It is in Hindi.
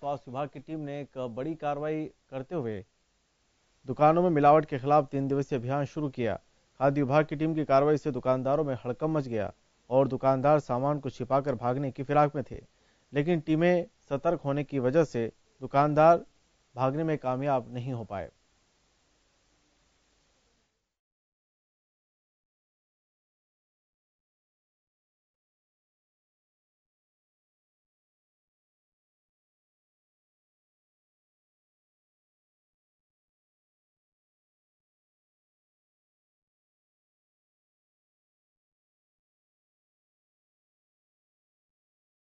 स्वास्थ्य विभाग की टीम ने एक बड़ी कार्रवाई करते हुए दुकानों में मिलावट के खिलाफ तीन दिवसीय अभियान शुरू किया खाद्य विभाग की टीम की कार्रवाई से दुकानदारों में हड़कम मच गया और दुकानदार सामान को छिपाकर भागने की फिराक में थे लेकिन टीमें सतर्क होने की वजह से दुकानदार भागने में कामयाब नहीं हो पाए